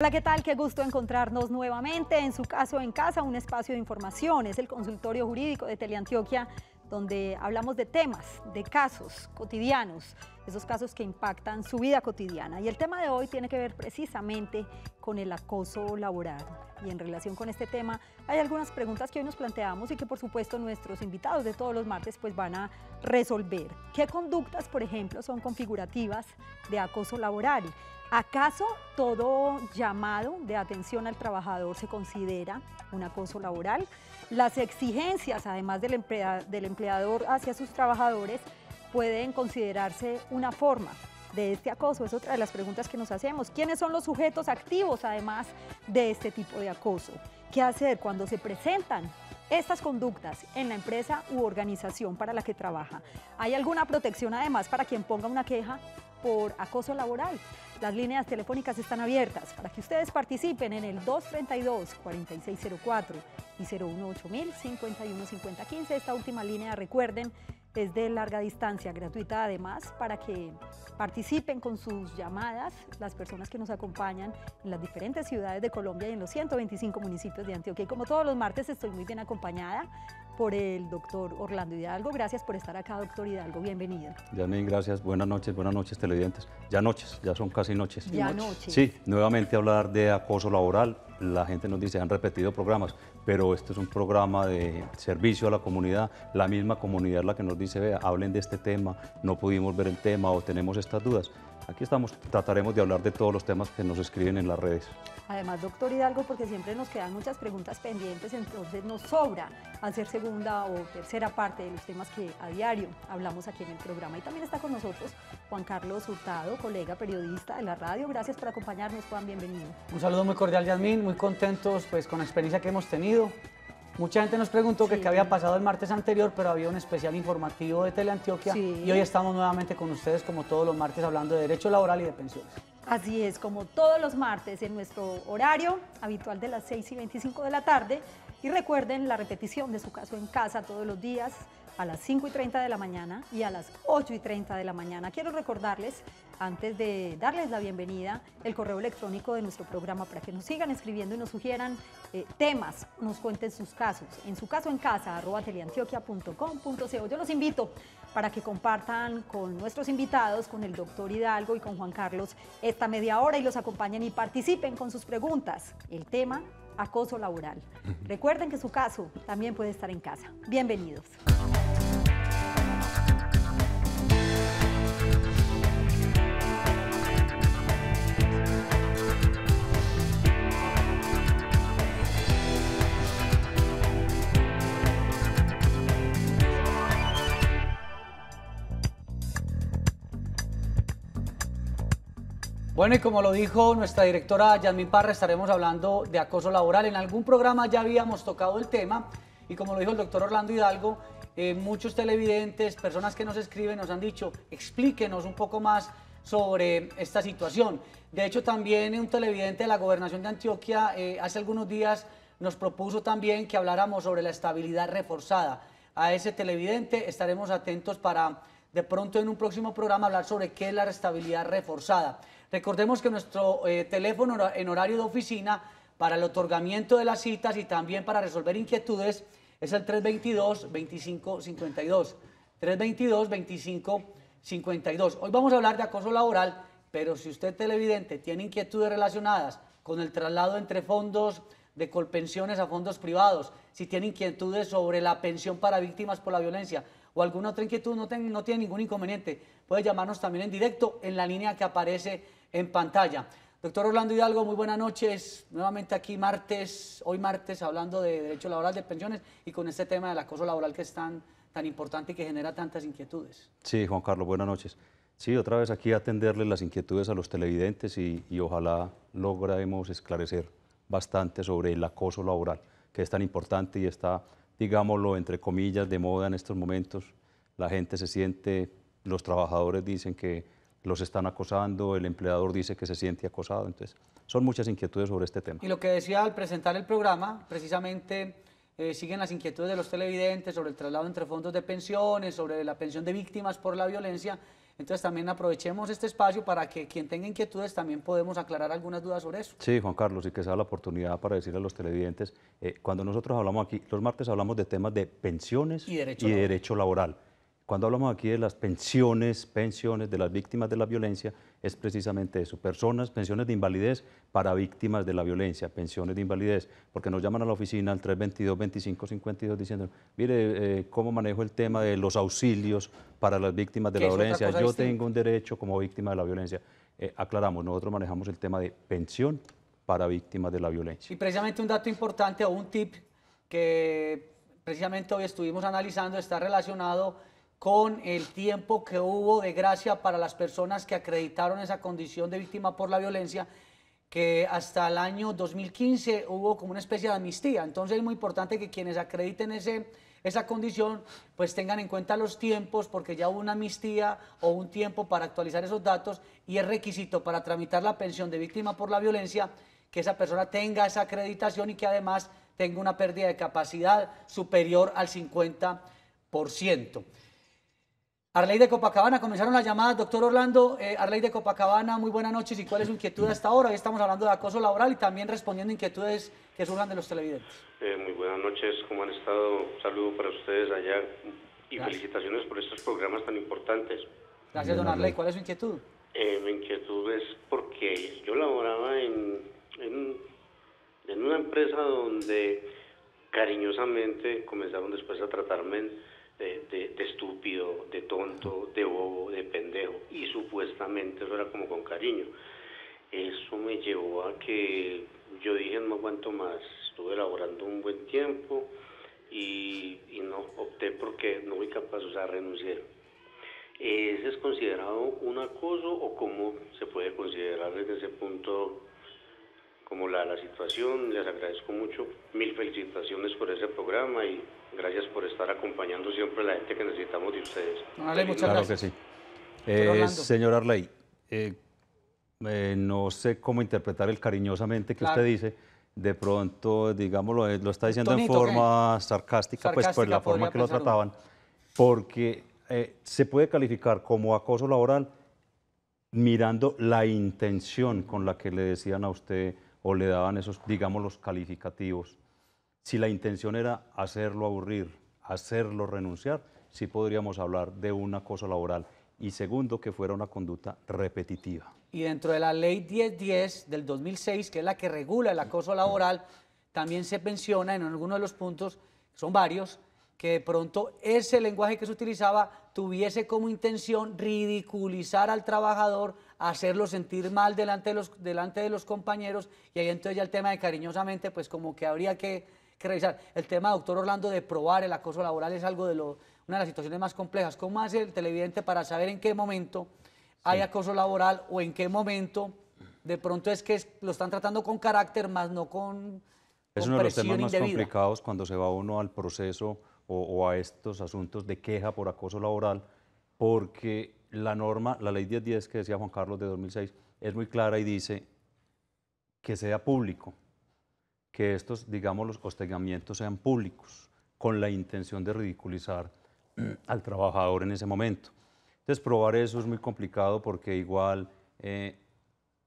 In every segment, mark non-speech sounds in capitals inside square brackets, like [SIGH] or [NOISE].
Hola, ¿qué tal? Qué gusto encontrarnos nuevamente en su caso en casa, un espacio de información, es el consultorio jurídico de Teleantioquia, donde hablamos de temas, de casos cotidianos esos casos que impactan su vida cotidiana. Y el tema de hoy tiene que ver precisamente con el acoso laboral. Y en relación con este tema hay algunas preguntas que hoy nos planteamos y que por supuesto nuestros invitados de todos los martes pues van a resolver. ¿Qué conductas, por ejemplo, son configurativas de acoso laboral? ¿Acaso todo llamado de atención al trabajador se considera un acoso laboral? Las exigencias, además del, empleador hacia sus trabajadores, pueden considerarse una forma de este acoso? Es otra de las preguntas que nos hacemos. ¿Quiénes son los sujetos activos además de este tipo de acoso? ¿Qué hacer cuando se presentan estas conductas en la empresa u organización para la que trabaja? ¿Hay alguna protección además para quien ponga una queja por acoso laboral? Las líneas telefónicas están abiertas para que ustedes participen en el 232-4604 y 018 515015. Esta última línea, recuerden, es de larga distancia, gratuita además, para que participen con sus llamadas las personas que nos acompañan en las diferentes ciudades de Colombia y en los 125 municipios de Antioquia. como todos los martes estoy muy bien acompañada por el doctor Orlando Hidalgo. Gracias por estar acá, doctor Hidalgo. Bienvenido. Janine, gracias. Buenas noches, buenas noches, televidentes. Ya noches, ya son casi noches. Ya noches. Sí, nuevamente hablar de acoso laboral, la gente nos dice, han repetido programas, pero este es un programa de servicio a la comunidad, la misma comunidad la que nos dice, vea, hablen de este tema, no pudimos ver el tema o tenemos estas dudas. Aquí estamos, trataremos de hablar de todos los temas que nos escriben en las redes. Además, doctor Hidalgo, porque siempre nos quedan muchas preguntas pendientes, entonces nos sobra hacer segunda o tercera parte de los temas que a diario hablamos aquí en el programa. Y también está con nosotros Juan Carlos Hurtado, colega periodista de la radio. Gracias por acompañarnos, Juan, bienvenido. Un saludo muy cordial, Yasmín muy contentos pues, con la experiencia que hemos tenido. Mucha gente nos preguntó que qué había pasado el martes anterior, pero había un especial informativo de Teleantioquia y hoy estamos nuevamente con ustedes como todos los martes hablando de derecho laboral y de pensiones. Así es, como todos los martes en nuestro horario habitual de las 6 y 25 de la tarde. Y recuerden la repetición de su caso en casa todos los días a las 5 y 30 de la mañana y a las 8 y 30 de la mañana. Quiero recordarles antes de darles la bienvenida, el correo electrónico de nuestro programa para que nos sigan escribiendo y nos sugieran eh, temas, nos cuenten sus casos. En su caso en casa, arroba teleantioquia.com.co. Yo los invito para que compartan con nuestros invitados, con el doctor Hidalgo y con Juan Carlos, esta media hora y los acompañen y participen con sus preguntas. El tema acoso laboral. [LAUGHS] Recuerden que su caso también puede estar en casa. Bienvenidos. Bueno, y como lo dijo nuestra directora Yasmin Parra, estaremos hablando de acoso laboral. En algún programa ya habíamos tocado el tema y como lo dijo el doctor Orlando Hidalgo, eh, muchos televidentes, personas que nos escriben, nos han dicho, explíquenos un poco más sobre esta situación. De hecho, también un televidente de la gobernación de Antioquia eh, hace algunos días nos propuso también que habláramos sobre la estabilidad reforzada. A ese televidente estaremos atentos para de pronto en un próximo programa hablar sobre qué es la estabilidad reforzada. Recordemos que nuestro eh, teléfono en horario de oficina para el otorgamiento de las citas y también para resolver inquietudes es el 322-2552. 322-2552. Hoy vamos a hablar de acoso laboral, pero si usted televidente tiene inquietudes relacionadas con el traslado entre fondos de colpensiones a fondos privados, si tiene inquietudes sobre la pensión para víctimas por la violencia o alguna otra inquietud, no, no tiene ningún inconveniente. Puede llamarnos también en directo en la línea que aparece en pantalla. Doctor Orlando Hidalgo, muy buenas noches. Nuevamente aquí martes, hoy martes, hablando de derecho laboral de pensiones y con este tema del acoso laboral que es tan, importante y que genera tantas inquietudes. Sí, Juan Carlos, buenas noches. Sí, otra vez aquí atenderles las inquietudes a los televidentes y ojalá logremos esclarecer bastante sobre el acoso laboral, que es tan importante y está, digámoslo, entre comillas, de moda en estos momentos. La gente se siente, los trabajadores dicen que los están acosando, el empleador dice que se siente acosado. Entonces, son muchas inquietudes sobre este tema. Y lo que decía al presentar el programa, precisamente eh, siguen las inquietudes de los televidentes sobre el traslado entre fondos de pensiones, sobre la pensión de víctimas por la violencia. Entonces también aprovechemos este espacio para que quien tenga inquietudes también podemos aclarar algunas dudas sobre eso. Sí, Juan Carlos, y que sea la oportunidad para decirle a los televidentes, eh, cuando nosotros hablamos aquí, los martes hablamos de temas de pensiones y Derecho laboral cuando hablamos aquí de las pensiones, pensiones de las víctimas de la violencia, es precisamente eso, personas, pensiones de invalidez para víctimas de la violencia, pensiones de invalidez, porque nos llaman a la oficina al 322-2552 diciendo, mire, eh, ¿cómo manejo el tema de los auxilios para las víctimas de la violencia? Yo tengo un derecho como víctima de la violencia. Eh, aclaramos, nosotros manejamos el tema de pensión para víctimas de la violencia. Y precisamente un dato importante o un tip que precisamente hoy estuvimos analizando está relacionado con el tiempo que hubo de gracia para las personas que acreditaron esa condición de víctima por la violencia, que hasta el año 2015 hubo como una especie de amnistía. Entonces es muy importante que quienes acrediten esa condición, pues tengan en cuenta los tiempos, porque ya hubo una amnistía o un tiempo para actualizar esos datos y es requisito para tramitar la pensión de víctima por la violencia que esa persona tenga esa acreditación y que además tenga una pérdida de capacidad superior al 50%. Arley de Copacabana, comenzaron las llamadas. Doctor Orlando, eh, Arley de Copacabana, muy buenas noches. ¿Y cuál es su inquietud hasta ahora? Hoy estamos hablando de acoso laboral y también respondiendo inquietudes que surjan de los televidentes. Eh, muy buenas noches, ¿cómo han estado? saludo para ustedes allá y felicitaciones por estos programas tan importantes. Gracias, don Arley. ¿Cuál es su inquietud? Eh, mi inquietud es porque yo laboraba en, en, en una empresa donde cariñosamente comenzaron después a tratarme de, de, estúpido, de tonto, de bobo, de pendejo, y supuestamente eso era como con cariño. Eso me llevó a que yo dije no aguanto más, estuve elaborando un buen tiempo y, no opté porque no fui capaz, o sea, renuncié. ¿Ese es considerado un acoso o cómo se puede considerar desde ese punto como la, la situación? Les agradezco mucho, mil felicitaciones por ese programa y Gracias por estar acompañando siempre a la gente que necesitamos de ustedes. Arley, muchas claro gracias. Que sí. Eh, señor Arley, eh, eh, no sé cómo interpretar el cariñosamente que usted dice. De pronto, digámoslo, lo está diciendo en forma sarcástica, pues por pues, la forma que lo trataban, porque se puede calificar como acoso laboral mirando la intención con la que le decían a usted o le daban esos, digamos, los calificativos si la intención era hacerlo aburrir, hacerlo renunciar, sí podríamos hablar de un acoso laboral y segundo, que fuera una conducta repetitiva. Y dentro de la ley 1010 del 2006, que es la que regula el acoso laboral, también se menciona en algunos de los puntos, son varios, que de pronto ese lenguaje que se utilizaba tuviese como intención ridiculizar al trabajador, hacerlo sentir mal delante de los, compañeros, y ahí entonces ya el tema de cariñosamente, pues como que habría que que El tema, doctor Orlando, de probar el acoso laboral es algo de lo, una de las situaciones más complejas. ¿Cómo hace el televidente para saber en qué momento hay acoso laboral o en qué momento de pronto es que lo están tratando con carácter, más no con... Es uno de los temas más complicados cuando se va uno al proceso o, o, a estos asuntos de queja por acoso laboral, porque la norma, la ley 1010 que decía Juan Carlos de 2006, es muy clara y dice que sea público que estos, digamos, los hostigamientos sean públicos, con la intención de ridiculizar [CLEARS THROAT] al trabajador en ese momento. Entonces, probar eso es muy complicado porque igual, eh,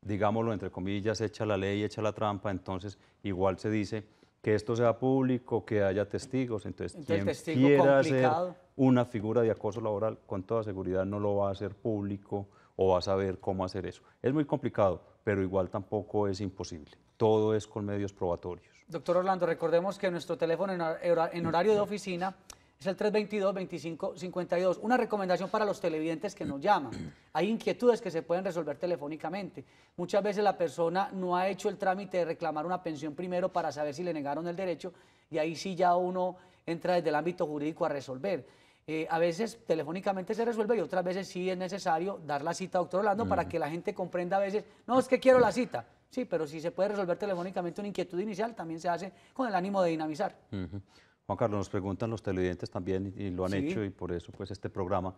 digámoslo entre comillas, echa la ley, echa la trampa, entonces igual se dice que esto sea público, que haya testigos, entonces, quien quiera complicado. una figura de acoso laboral, con toda seguridad no lo va a hacer público, o va a saber cómo hacer eso. Es muy complicado, pero igual tampoco es imposible. Todo es con medios probatorios. Doctor Orlando, recordemos que nuestro teléfono en horario de oficina es el 322-2552. Una recomendación para los televidentes que nos llaman. Hay inquietudes que se pueden resolver telefónicamente. Muchas veces la persona no ha hecho el trámite de reclamar una pensión primero para saber si le negaron el derecho y ahí sí ya uno entra desde el ámbito jurídico a resolver. Eh, a veces telefónicamente se resuelve y otras veces sí es necesario dar la cita, doctor Orlando, para mm. que la gente comprenda a veces, no, es que quiero la cita. Sí, pero si se puede resolver telefónicamente una inquietud inicial, también se hace con el ánimo de dinamizar. Juan Carlos, nos preguntan los televidentes también y, lo han hecho y por eso pues este programa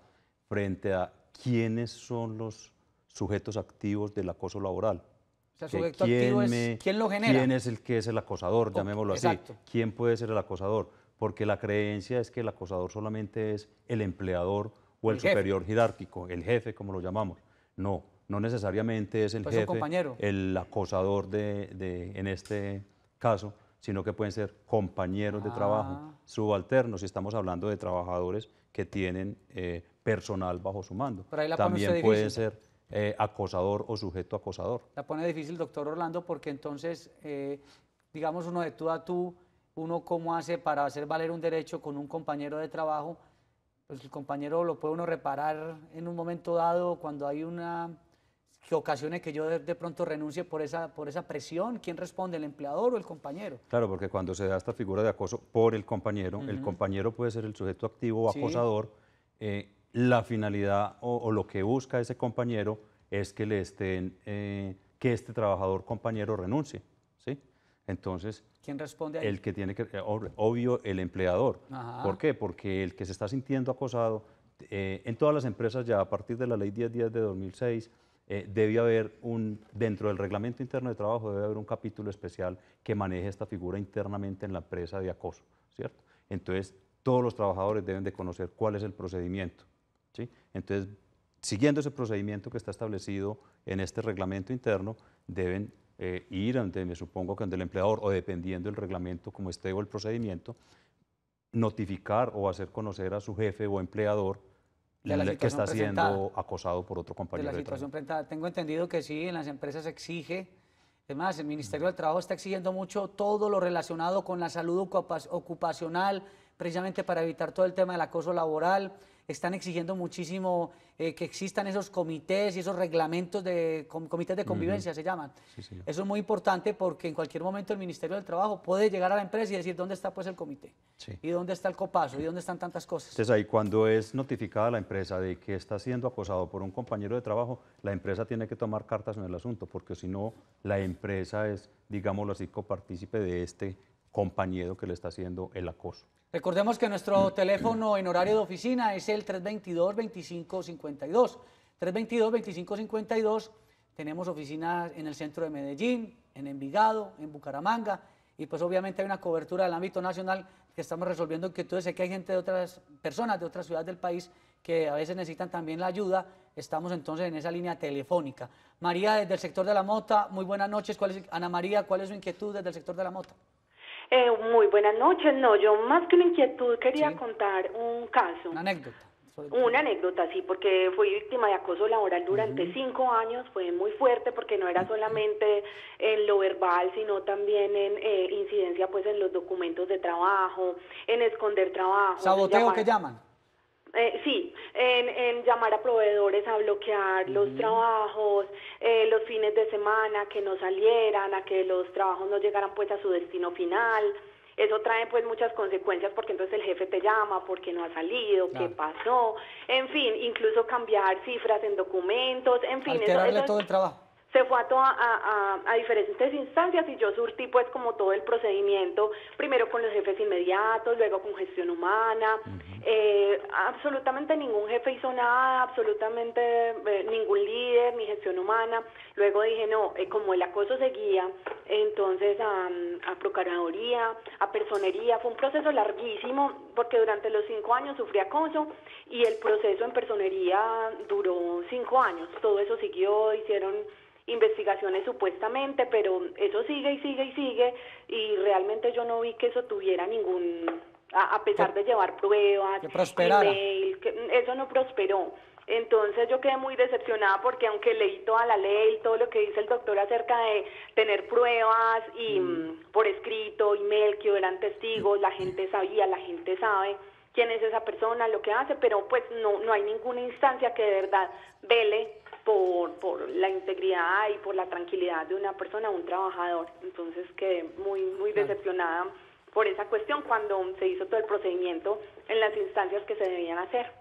frente a quiénes son los sujetos activos del acoso laboral. O sea, sujeto quién activo es quién lo genera. ¿Quién es el que es el acosador, llamémoslo así? ¿Quién puede ser el acosador? porque la creencia es que el acosador solamente es el empleador o el, superior jerárquico, el jefe, como lo llamamos. No, no necesariamente es el pues jefe, compañero. el acosador de, en este caso, sino que pueden ser compañeros de trabajo, ah. subalternos, si estamos hablando de trabajadores que tienen eh, personal bajo su mando. También puede pueden ser eh, acosador o sujeto acosador. La pone difícil, doctor Orlando, porque entonces, eh, digamos, uno de tú a tú uno cómo hace para hacer valer un derecho con un compañero de trabajo, pues el compañero lo puede uno reparar en un momento dado cuando hay una que ocasione que yo de, pronto renuncie por esa, por esa presión, ¿quién responde, el empleador o el compañero? Claro, porque cuando se da esta figura de acoso por el compañero, el compañero puede ser el sujeto activo o acosador, eh, la finalidad o, lo que busca ese compañero es que, le estén, eh, que este trabajador compañero renuncie. Entonces, ¿quién responde El que tiene que, eh, obvio, el empleador. ¿Por qué? Porque el que se está sintiendo acosado, eh, en todas las empresas ya a partir de la ley 1010 de 2006, eh, debe haber un, dentro del reglamento interno de trabajo, debe haber un capítulo especial que maneje esta figura internamente en la empresa de acoso, ¿cierto? Entonces, todos los trabajadores deben de conocer cuál es el procedimiento, ¿sí? Entonces, siguiendo ese procedimiento que está establecido en este reglamento interno, deben eh, ir ante, me supongo que ante el empleador o dependiendo del reglamento como esté o el procedimiento, notificar o hacer conocer a su jefe o empleador que está siendo acosado por otro compañero. De la Tengo entendido que sí, en las empresas exige, Además, el Ministerio del Trabajo está exigiendo mucho todo lo relacionado con la salud ocupacional, precisamente para evitar todo el tema del acoso laboral están exigiendo muchísimo eh, que existan esos comités y esos reglamentos de comités de convivencia, se llaman. Eso es muy importante porque en cualquier momento el Ministerio del Trabajo puede llegar a la empresa y decir dónde está pues el comité y dónde está el copaso y dónde están tantas cosas. Entonces ahí cuando es notificada la empresa de que está siendo acosado por un compañero de trabajo, la empresa tiene que tomar cartas en el asunto porque si no la empresa es, digámoslo así, copartícipe de este compañero que le está haciendo el acoso. Recordemos que nuestro mm. teléfono en horario de oficina es el 322-2552. 322-2552, tenemos oficinas en el centro de Medellín, en Envigado, en Bucaramanga, y pues obviamente hay una cobertura del ámbito nacional que estamos resolviendo inquietudes. Sé que hay gente de otras personas, de otras ciudades del país, que a veces necesitan también la ayuda. Estamos entonces en esa línea telefónica. María, desde el sector de la Mota, muy buenas noches. Ana María, ¿cuál es su inquietud desde el sector de la Mota? Eh, muy buenas noches. No, yo más que una inquietud quería contar un caso. Una anécdota. Una anécdota, sí, porque fui víctima de acoso laboral durante cinco años, fue muy fuerte porque no era solamente en lo verbal, sino también en eh, incidencia pues en los documentos de trabajo, en esconder trabajo. ¿Saboteo que llaman? Eh, sí, en, llamar a proveedores a bloquear los trabajos, eh, los fines de semana que no salieran, a que los trabajos no llegaran pues a su destino final. Eso trae pues muchas consecuencias porque entonces el jefe te llama porque no ha salido, qué pasó, en fin, incluso cambiar cifras en documentos, en fin. Alterarle todo el trabajo se fue a, toda, a, a, diferentes instancias y yo surtí pues como todo el procedimiento, primero con los jefes inmediatos, luego con gestión humana, eh, absolutamente ningún jefe hizo nada, absolutamente eh, ningún líder, ni gestión humana, luego dije no, eh, como el acoso seguía, entonces a, a procuraduría, a personería, fue un proceso larguísimo porque durante los cinco años sufrí acoso y el proceso en personería duró cinco años, todo eso siguió, hicieron investigaciones supuestamente, pero eso sigue y sigue y sigue y realmente yo no vi que eso tuviera ningún, a, pesar de llevar pruebas, que prosperara. eso no prosperó. Entonces yo quedé muy decepcionada porque aunque leí toda la ley, todo lo que dice el doctor acerca de tener pruebas y mm. Mm, por escrito, email, que eran testigos, la gente sabía, la gente sabe quién es esa persona, lo que hace, pero pues no, no hay ninguna instancia que de verdad vele por, por la integridad y por la tranquilidad de una persona, un trabajador. Entonces quedé muy, muy decepcionada por esa cuestión cuando se hizo todo el procedimiento en las instancias que se debían hacer.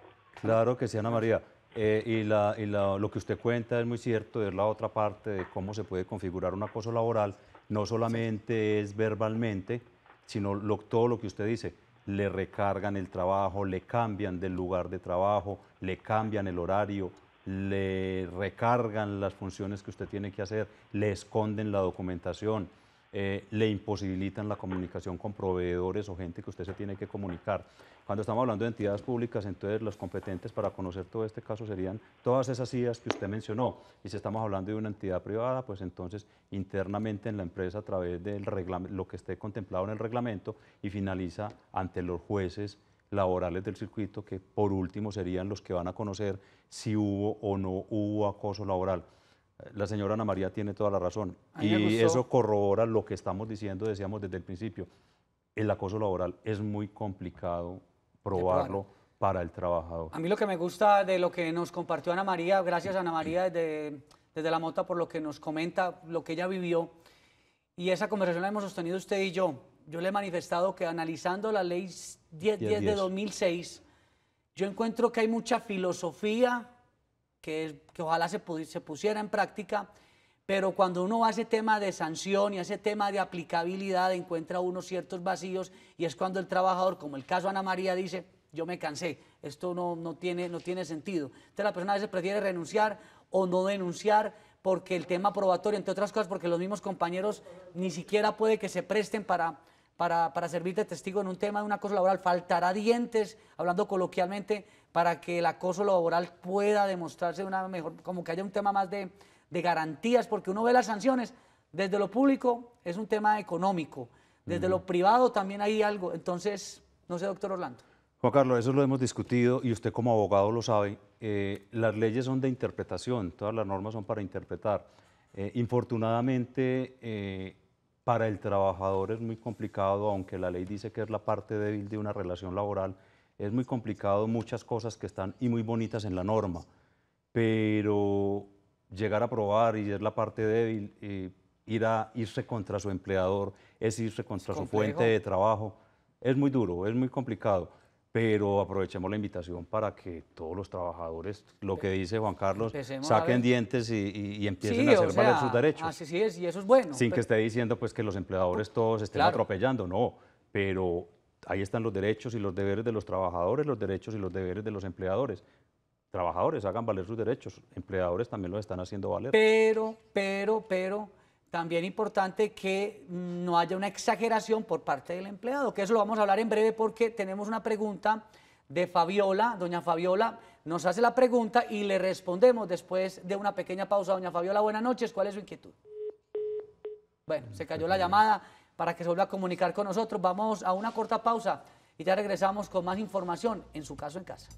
Claro que sí, Ana María. Eh, y, la, y lo que usted cuenta es muy cierto, es la otra parte de cómo se puede configurar un acoso laboral, no solamente es verbalmente, sino lo, todo lo que usted dice, le recargan el trabajo, le cambian del lugar de trabajo, le cambian el horario, le recargan las funciones que usted tiene que hacer, le esconden la documentación, eh, le imposibilitan la comunicación con proveedores o gente que usted se tiene que comunicar. Cuando estamos hablando de entidades públicas, entonces los competentes para conocer todo este caso serían todas esas ideas que usted mencionó. Y si estamos hablando de una entidad privada, pues entonces internamente en la empresa a través de lo que esté contemplado en el reglamento y finaliza ante los jueces laborales del circuito, que por último serían los que van a conocer si hubo o no hubo acoso laboral. Eh, la señora Ana María tiene toda la razón y eso corrobora lo que estamos diciendo, decíamos desde el principio. El acoso laboral es muy complicado probarlo para el trabajador. A mí lo que me gusta de lo que nos compartió Ana María, gracias Ana María desde, desde La Mota por lo que nos comenta, lo que ella vivió, y esa conversación la hemos sostenido usted y yo yo le he manifestado que analizando la ley 10, de 2006, yo encuentro que hay mucha filosofía que, ojalá se, se pusiera en práctica, pero cuando uno va a ese tema de sanción y a ese tema de aplicabilidad, encuentra uno ciertos vacíos y es cuando el trabajador, como el caso Ana María, dice, yo me cansé, esto no, no, tiene, no tiene sentido. Entonces la persona a veces prefiere renunciar o no denunciar porque el tema probatorio, entre otras cosas, porque los mismos compañeros ni siquiera puede que se presten para, para, servir de testigo en un tema de un acoso laboral, faltará dientes, hablando coloquialmente, para que el acoso laboral pueda demostrarse una mejor, como que haya un tema más de, garantías, porque uno ve las sanciones, desde lo público es un tema económico, desde lo privado también hay algo, entonces, no sé, doctor Orlando. Juan Carlos, eso lo hemos discutido y usted como abogado lo sabe. Eh, las leyes son de interpretación, todas las normas son para interpretar. Eh, infortunadamente, eh, para el trabajador es muy complicado, aunque la ley dice que es la parte débil de una relación laboral, es muy complicado muchas cosas que están y muy bonitas en la norma, pero llegar a probar y es la parte débil, eh, ir a irse contra su empleador, es irse contra su fuente de trabajo, es muy duro, es muy complicado pero aprovechemos la invitación para que todos los trabajadores, lo que dice Juan Carlos, saquen dientes y, empiecen a hacer valer sus derechos. Así es, y eso es bueno. Sin que esté diciendo pues que los empleadores todos estén atropellando, no, pero ahí están los derechos y los deberes de los trabajadores, los derechos y los deberes de los empleadores. Trabajadores hagan valer sus derechos, empleadores también los están haciendo valer. Pero, pero, pero también importante que no haya una exageración por parte del empleado, que eso lo vamos a hablar en breve porque tenemos una pregunta de Fabiola. Doña Fabiola nos hace la pregunta y le respondemos después de una pequeña pausa. Doña Fabiola, buenas noches, ¿cuál es su inquietud? Bueno, se cayó la llamada para que se vuelva a comunicar con nosotros. Vamos a una corta pausa y ya regresamos con más información, en su caso en casa.